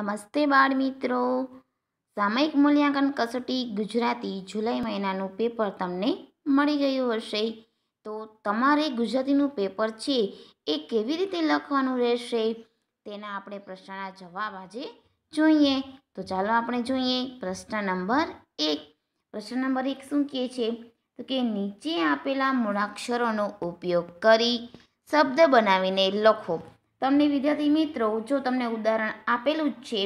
નમસ્તે બાળ મિત્રો સામયિક મૂલ્યાંકન કસોટી ગુજરાતી જુલાઈ મહિનાનું પેપર તમને મળી ગયું હશે તો તમારે ગુજરાતીનું પેપર છે એ કેવી રીતે લખવાનું રહેશે તેના આપણે પ્રશ્નના જવાબ આજે જોઈએ તો ચાલો આપણે જોઈએ પ્રશ્ન નંબર એક પ્રશ્ન નંબર એક શું કહે છે તો કે નીચે આપેલા મૂળાક્ષરોનો ઉપયોગ કરી શબ્દ બનાવીને લખો તમને વિદ્યાર્થી મિત્રો જો તમને ઉદાહરણ આપેલું જ છે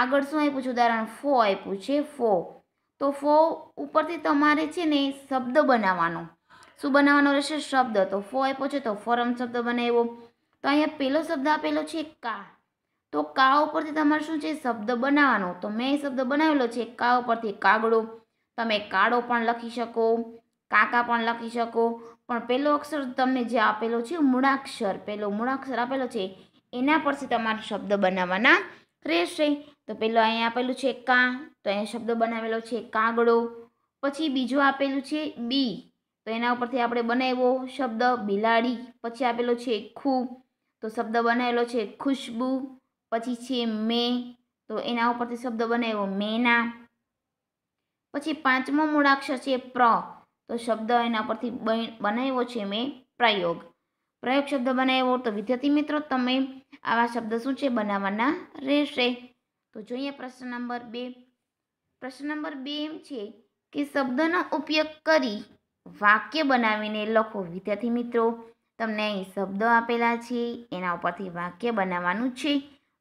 આગળ શું આપ્યું છે ઉદાહરણ ફો આપ્યું છે ફો તો ફો ઉપરથી તમારે છે ને શબ્દ બનાવવાનો શું બનાવવાનો રહેશે શબ્દ તો ફો આપ્યો છે તો ફોરમ શબ્દ બનાવ્યો તો અહીંયા પહેલો શબ્દ આપેલો છે કા તો કા ઉપરથી તમારે શું છે શબ્દ બનાવવાનો તો મેં શબ્દ બનાવેલો છે કા ઉપરથી કાગડો તમે કાળો પણ લખી શકો કાકા પણ લખી શકો પણ પેલો અક્ષર તમને જે આપેલો છે મૂળાક્ષર પેલો મૂળાક્ષર આપેલો છે એના પરથી તમારો શબ્દ બનાવવાના રહેશે તો પેલો અહીંયા આપેલું છે કા તો અહીંયા શબ્દ બનાવેલો છે કાગડો પછી બીજો આપેલું છે બી તો એના ઉપરથી આપણે બનાવ્યો શબ્દ બિલાડી પછી આપેલો છે ખૂ તો શબ્દ બનાવેલો છે ખુશ્બુ પછી છે મેં તો એના ઉપરથી શબ્દ બનાવ્યો મેના પછી પાંચમો મૂળાક્ષર છે પ્ર તો શબ્દ એના પરથી બનાવ્યો છે મેં પ્રયોગ પ્રયોગ શબ્દ બનાવ્યો તો વિદ્યાર્થી મિત્રો તમે આવા શબ્દ શું છે બનાવવાના રહેશે તો જોઈએ પ્રશ્ન નંબર બે પ્રશ્ન નંબર બે એમ છે કે શબ્દનો ઉપયોગ કરી વાક્ય બનાવીને લખો વિદ્યાર્થી મિત્રો તમને અહીં શબ્દો આપેલા છે એના ઉપરથી વાક્ય બનાવવાનું છે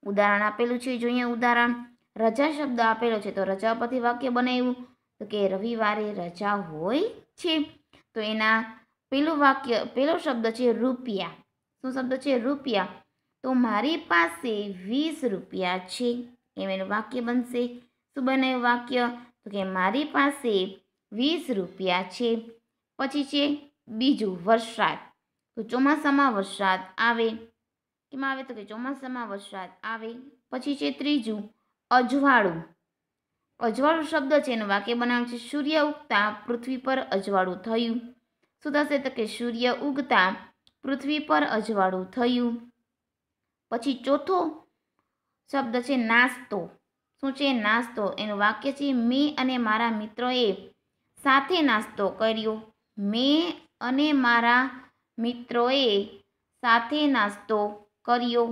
ઉદાહરણ આપેલું છે જોઈએ ઉદાહરણ રજા શબ્દ આપેલો છે તો રજા ઉપરથી વાક્ય બનાવ્યું તો કે રવિવારે રજા હોય છે તો એના પેલું વાક્ય પેલો શબ્દ છે રૂપિયા શું શબ્દ છે રૂપિયા તો મારી પાસે વીસ રૂપિયા છે એમ એનું વાક્ય બનશે શું બને વાક્ય તો કે મારી પાસે વીસ રૂપિયા છે પછી છે બીજું વરસાદ તો ચોમાસામાં વરસાદ આવે કેમાં આવે તો કે ચોમાસામાં વરસાદ આવે પછી છે ત્રીજું અજવાળું અજવાળું શબ્દ છે એનું વાક્ય બનાવે છે સૂર્ય ઉગતા પૃથ્વી પર અજવાળું થયું શું થશે તો કે સૂર્ય ઉગતા પૃથ્વી પર અજવાળું થયું પછી ચોથો શબ્દ છે નાસ્તો શું છે નાસ્તો એનું વાક્ય છે મેં અને મારા મિત્રોએ સાથે નાસ્તો કર્યો મેં અને મારા મિત્રોએ સાથે નાસ્તો કર્યો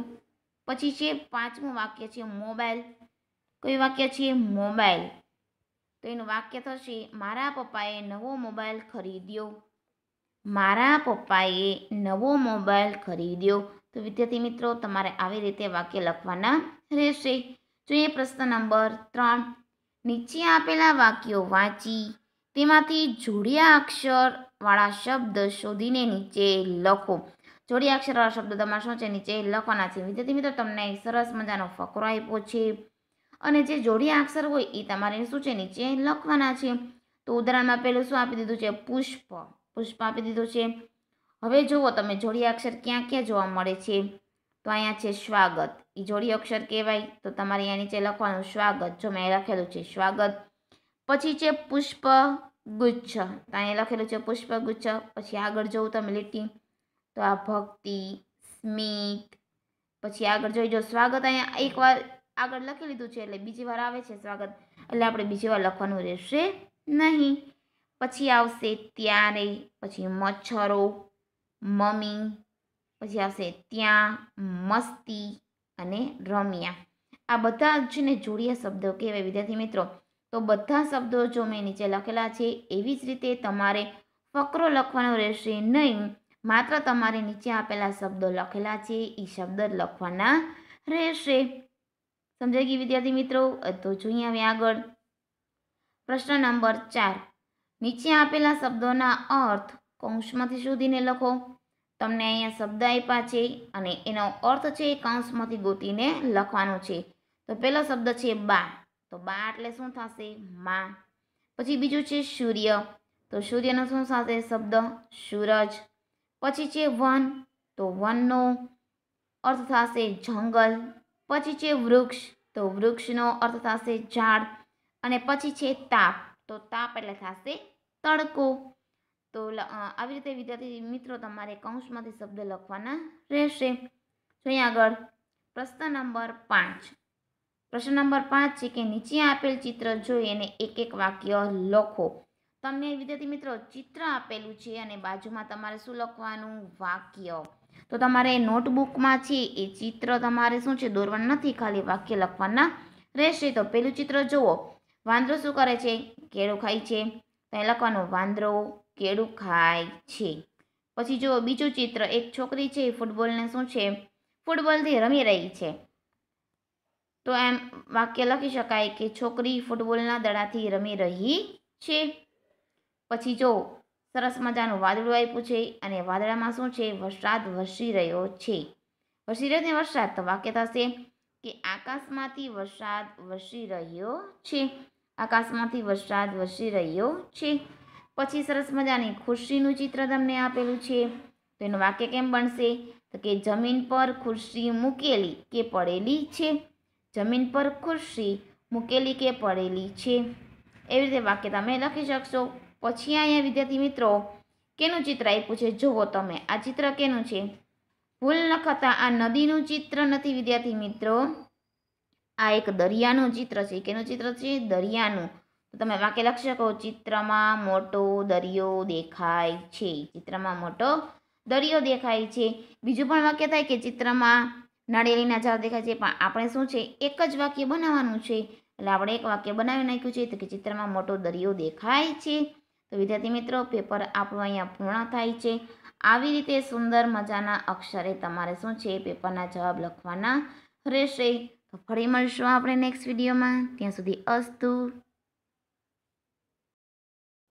પછી છે પાંચમું વાક્ય છે મોબાઈલ કયું વાક્ય છે મોબાઈલ તો એનું વાક્ય થશે મારા પપ્પાએ નવો મોબાઈલ ખરીદ્યો મારા પપ્પાએ નવો મોબાઈલ ખરીદ્યો તો વિદ્યાર્થી મિત્રો તમારે આવી રીતે વાક્ય લખવાના રહેશે જોઈએ પ્રશ્ન નંબર ત્રણ નીચે આપેલા વાક્યો વાંચી તેમાંથી જોડિયા અક્ષરવાળા શબ્દ શોધીને નીચે લખો જોડિયા અક્ષરવાળા શબ્દ તમારે શું છે નીચે લખવાના છે વિદ્યાર્થી મિત્રો તમને સરસ મજાનો ફકરો આપ્યો છે અને જે જોડિયા અક્ષર હોય એ તમારે શું છે નીચે લખવાના છે તો ઉદાહરણમાં પહેલું શું આપી દીધું છે પુષ્પ પુષ્પ આપી દીધું છે હવે જુઓ તમે જોડિયા અક્ષર ક્યાં ક્યાં જોવા મળે છે તો અહીંયા છે સ્વાગત એ જોડી અક્ષર કહેવાય તો તમારે અહીંયા નીચે લખવાનું સ્વાગત જો મેં લખેલું છે સ્વાગત પછી છે પુષ્પ ગુચ્છ તો અહીંયા લખેલું છે પુષ્પ ગુચ્છ પછી આગળ જોઉં તમે લીટી તો આ ભક્તિ સ્મિત પછી આગળ જોઈ જો સ્વાગત અહીંયા એકવાર આગળ લખી લીધું છે એટલે બીજી વાર આવે છે સ્વાગત એટલે આપણે બીજી વાર લખવાનું રહેશે નહીં પછી આવશે ત્યારે પછી મચ્છરો મમ્મી પછી આવશે ત્યાં મસ્તી અને રમ્યા આ બધા જ ને જોડિયા શબ્દો કહેવાય વિદ્યાર્થી મિત્રો તો બધા શબ્દો જો મેં નીચે લખેલા છે એવી જ રીતે તમારે ફકરો લખવાનો રહેશે નહીં માત્ર તમારે નીચે આપેલા શબ્દો લખેલા છે એ શબ્દ લખવાના રહેશે સમજાય ગઈ વિદ્યાર્થી મિત્રો તો જોઈએ હવે આગળ પ્રશ્ન નંબર ચાર નીચે આપેલા શબ્દોના અર્થ કૌંસમાંથી શોધીને લખો તમને અહીંયા શબ્દ આપ્યા છે અને એનો અર્થ છે એ કૌંસમાંથી ગોતીને લખવાનો છે તો પહેલો શબ્દ છે બા તો બા એટલે શું થશે મા પછી બીજું છે સૂર્ય તો સૂર્યનો શું થશે શબ્દ સૂરજ પછી છે વન તો વનનો અર્થ થશે જંગલ પછી છે વૃક્ષ તો વૃક્ષનો અર્થ થશે ઝાડ અને પછી છે તાપ તો તાપ એટલે થશે તડકો તો આવી રીતે વિદ્યાર્થી મિત્રો તમારે કૌંસમાંથી શબ્દ લખવાના રહેશે જોઈએ આગળ પ્રશ્ન નંબર પાંચ પ્રશ્ન નંબર પાંચ છે કે નીચે આપેલ ચિત્ર જોઈ અને એક એક વાક્ય લખો તમને વિદ્યાર્થી મિત્રો ચિત્ર આપેલું છે અને બાજુમાં તમારે શું લખવાનું વાક્ય તો તમારે નોટબુકમાં છે એ ચિત્ર તમારે શું છે દોરવાનું નથી ખાલી વાક્ય લખવાના રહેશે તો પહેલું ચિત્ર જુઓ વાંદરો શું કરે છે કેળું ખાય છે ત્યાં લખવાનું વાંદરો કેળું ખાય છે પછી જુઓ બીજું ચિત્ર એક છોકરી છે એ ફૂટબોલને શું છે ફૂટબોલથી રમી રહી છે તો એમ વાક્ય લખી શકાય કે છોકરી ફૂટબોલના દડાથી રમી રહી છે પછી જો સરસ મજાનું વાદળું આપ્યું છે અને વાદળામાં શું છે વરસાદ વરસી રહ્યો છે વરસી રહ્યો ને વરસાદ તો વાક્ય થશે કે આકાશમાંથી વરસાદ વરસી રહ્યો છે આકાશમાંથી વરસાદ વરસી રહ્યો છે પછી સરસ મજાની ખુરશીનું ચિત્ર તમને આપેલું છે તો એનું વાક્ય કેમ બનશે તો કે જમીન પર ખુરશી મૂકેલી કે પડેલી છે જમીન પર ખુરશી મૂકેલી કે પડેલી છે એવી રીતે વાક્ય તમે લખી શકશો પછી અહીંયા વિદ્યાર્થી મિત્રો કેનું ચિત્ર આપ્યું છે જુઓ તમે આ ચિત્ર કેનું છે ભૂલ ન આ નદીનું ચિત્ર નથી વિદ્યાર્થી મિત્રો આ એક દરિયાનું ચિત્ર છે કેનું ચિત્ર છે દરિયાનું તો તમે વાક્ય લખી શકો ચિત્રમાં મોટો દરિયો દેખાય છે ચિત્રમાં મોટો દરિયો દેખાય છે બીજું પણ વાક્ય થાય કે ચિત્રમાં નાળિયેલીના ઝાડ દેખાય છે પણ આપણે શું છે એક જ વાક્ય બનાવવાનું છે એટલે આપણે એક વાક્ય બનાવી નાખ્યું છે તો કે ચિત્રમાં મોટો દરિયો દેખાય છે તો વિદ્યાર્થી મિત્રો પેપર આપણું અહીંયા પૂર્ણ થાય છે આવી રીતે સુંદર મજાના અક્ષરે તમારે શું છે પેપરના જવાબ લખવાના રહેશે તો ફરી મળશું આપણે નેક્સ્ટ વિડીયોમાં ત્યાં સુધી અસ્તુ